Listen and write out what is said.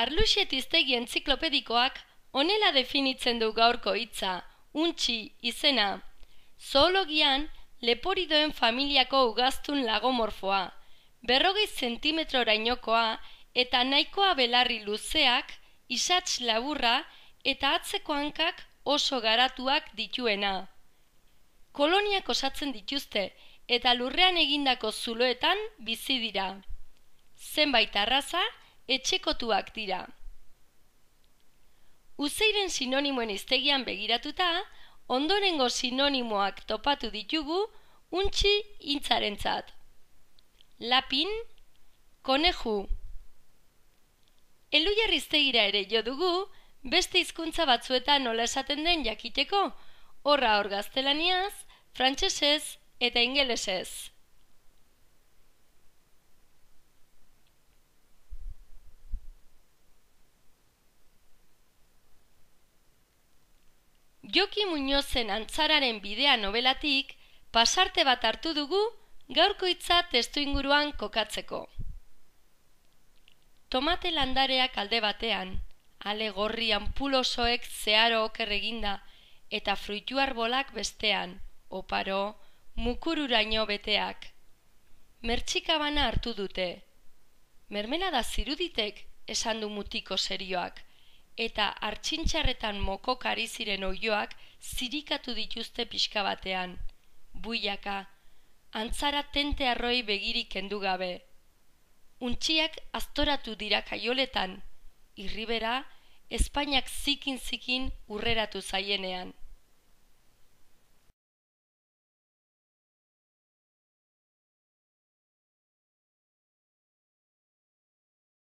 Arluxet iztegi entziklopedikoak onela definitzen du gaurko hitza, untxi izena. Zoologian leporidoen familiako ugaztun lagomorfoa, berrogei zentimetro eta nahikoa belarri luzeak, isats laburra eta atzeko hankak oso garatuak dituena. Koloniak osatzen dituzte eta lurrean egindako zuloetan bizi dira. Zenbait arraza etxekotuak dira. Uzeiren sinonimoen iztegian begiratuta, ondorengo sinonimoak topatu ditugu untxi intzarentzat. Lapin, koneju. Elu jarriztegira ere jo dugu, beste hizkuntza batzuetan nola esaten den jakiteko, horra hor gaztelaniaz, frantsesez eta ingelesez. Joki Muñozen antzararen bidea nobelatik, pasarte bat hartu dugu gaurko hitza testu inguruan kokatzeko. Tomate landareak alde batean, ale gorri anpulosoek zeharo okerreginda, eta fruitu arbolak bestean, oparo, mukururaino beteak. Mertxikabana hartu dute. Mermelada ziruditek esan du mutiko serioak eta artxintxarretan moko kariziren oioak zirikatu dituzte pixka batean. Buiaka, antzara tente arroi begirik kendu gabe. Untxiak aztoratu dira kaioletan, irribera, Espainiak zikin-zikin urreratu zaienean.